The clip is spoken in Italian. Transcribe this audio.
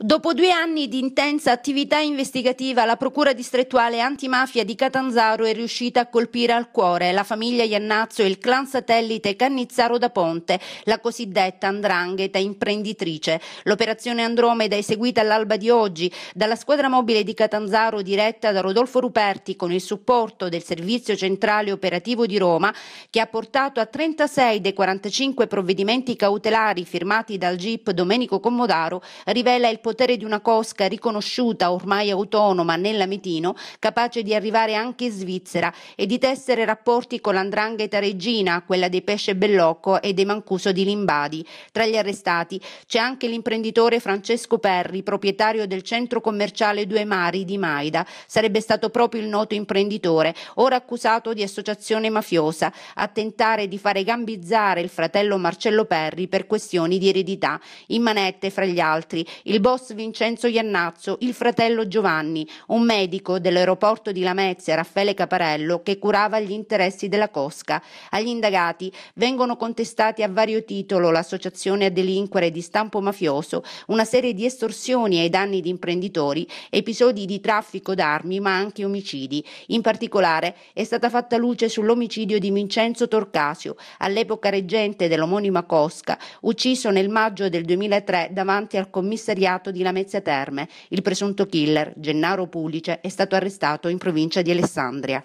Dopo due anni di intensa attività investigativa, la Procura distrettuale antimafia di Catanzaro è riuscita a colpire al cuore la famiglia Iannazzo e il clan satellite Cannizzaro da Ponte, la cosiddetta andrangheta imprenditrice. L'operazione Andromeda è seguita all'alba di oggi dalla squadra mobile di Catanzaro diretta da Rodolfo Ruperti con il supporto del Servizio Centrale Operativo di Roma, che ha portato a 36 dei 45 provvedimenti cautelari firmati dal GIP Domenico Commodaro, rivela il potere di una cosca riconosciuta ormai autonoma nell'Amitino, capace di arrivare anche in Svizzera e di tessere rapporti con l'andrangheta regina, quella dei Pesce Bellocco e dei Mancuso di Limbadi. Tra gli arrestati c'è anche l'imprenditore Francesco Perri, proprietario del centro commerciale Due Mari di Maida. Sarebbe stato proprio il noto imprenditore, ora accusato di associazione mafiosa, a tentare di fare gambizzare il fratello Marcello Perri per questioni di eredità. In manette, fra gli altri, il boss boss Vincenzo Iannazzo, il fratello Giovanni, un medico dell'aeroporto di Lamezia, Raffaele Caparello, che curava gli interessi della Cosca. Agli indagati vengono contestati a vario titolo l'associazione a delinquere di stampo mafioso, una serie di estorsioni ai danni di imprenditori, episodi di traffico d'armi ma anche omicidi. In particolare è stata fatta luce sull'omicidio di Vincenzo Torcasio, all'epoca reggente dell'omonima Cosca, ucciso nel maggio del 2003 davanti al commissariato reato di Lamezia Terme. Il presunto killer, Gennaro Pulice, è stato arrestato in provincia di Alessandria.